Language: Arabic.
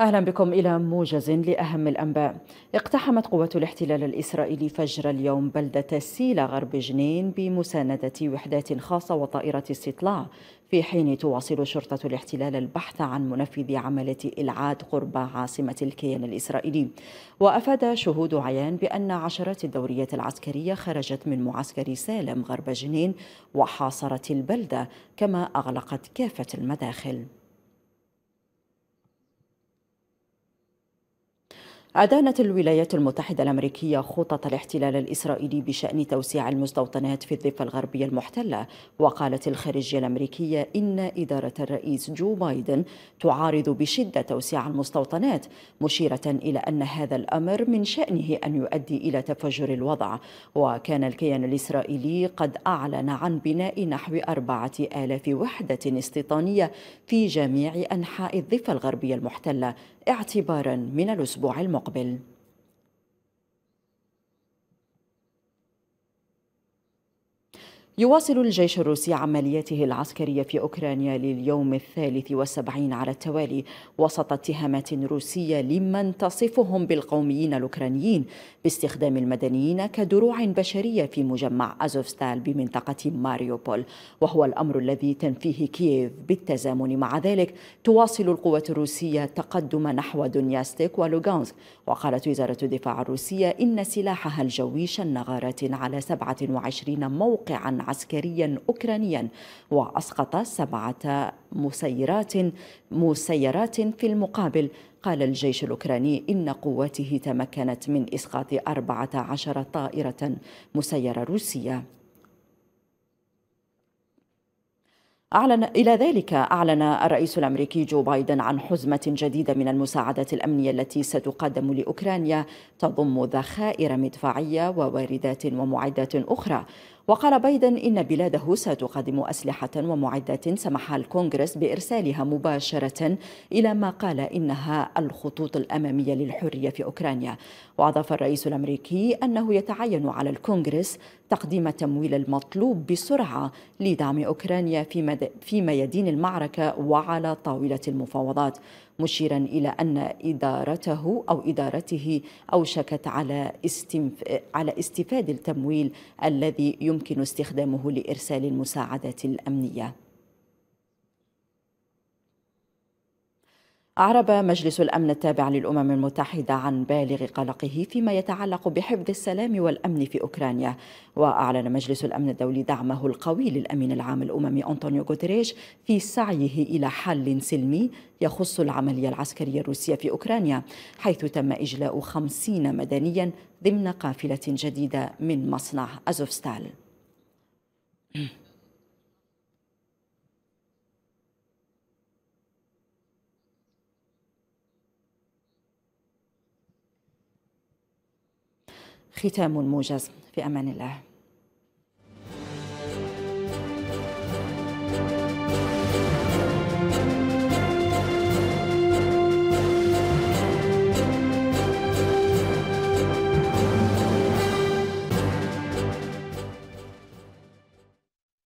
أهلا بكم إلى موجز لأهم الأنباء اقتحمت قوات الاحتلال الإسرائيلي فجر اليوم بلدة سيلا غرب جنين بمساندة وحدات خاصة وطائرة استطلاع في حين تواصل شرطة الاحتلال البحث عن منفذ عملية إلعاد قرب عاصمة الكيان الإسرائيلي وأفاد شهود عيان بأن عشرات الدوريات العسكرية خرجت من معسكر سالم غرب جنين وحاصرت البلدة كما أغلقت كافة المداخل أدانت الولايات المتحدة الأمريكية خطط الاحتلال الإسرائيلي بشأن توسيع المستوطنات في الضفة الغربية المحتلة وقالت الخارجية الأمريكية إن إدارة الرئيس جو بايدن تعارض بشدة توسيع المستوطنات مشيرة إلى أن هذا الأمر من شأنه أن يؤدي إلى تفجر الوضع وكان الكيان الإسرائيلي قد أعلن عن بناء نحو أربعة آلاف وحدة استيطانية في جميع أنحاء الضفة الغربية المحتلة اعتبارا من الأسبوع المقبل يواصل الجيش الروسي عملياته العسكرية في أوكرانيا لليوم الثالث والسبعين على التوالي وسط اتهامات روسية لمن تصفهم بالقوميين الأوكرانيين باستخدام المدنيين كدروع بشرية في مجمع أزوفستال بمنطقة ماريوبول وهو الأمر الذي تنفيه كييف بالتزامن مع ذلك تواصل القوات الروسية تقدم نحو دونياستيك ولوغانسك وقالت وزارة الدفاع الروسية إن سلاحها الجوي شن غارات على 27 موقعا عسكريا أوكرانيا وأسقط سبعة مسيرات مسيرات في المقابل قال الجيش الأوكراني إن قواته تمكنت من إسقاط 14 طائرة مسيرة روسية أعلن إلى ذلك أعلن الرئيس الأمريكي جو بايدن عن حزمة جديدة من المساعدات الأمنية التي ستقدم لأوكرانيا تضم ذخائر مدفعية وواردات ومعدات أخرى وقال بايدن إن بلاده ستقدم أسلحة ومعدات سمح الكونغرس بإرسالها مباشرة إلى ما قال إنها الخطوط الأمامية للحرية في أوكرانيا وأضاف الرئيس الأمريكي أنه يتعين على الكونغرس تقديم التمويل المطلوب بسرعة لدعم أوكرانيا في, مد... في ميادين المعركة وعلى طاولة المفاوضات مشيرا إلى أن إدارته أو إدارته أوشكت على على استفاد التمويل الذي يمكن استخدامه لإرسال المساعدات الأمنية أعرب مجلس الأمن التابع للأمم المتحدة عن بالغ قلقه فيما يتعلق بحفظ السلام والأمن في أوكرانيا وأعلن مجلس الأمن الدولي دعمه القوي للأمين العام الأممي أنطونيو غوتريش في سعيه إلى حل سلمي يخص العملية العسكرية الروسية في أوكرانيا حيث تم إجلاء خمسين مدنيا ضمن قافلة جديدة من مصنع أزوفستال ختام موجز في أمان الله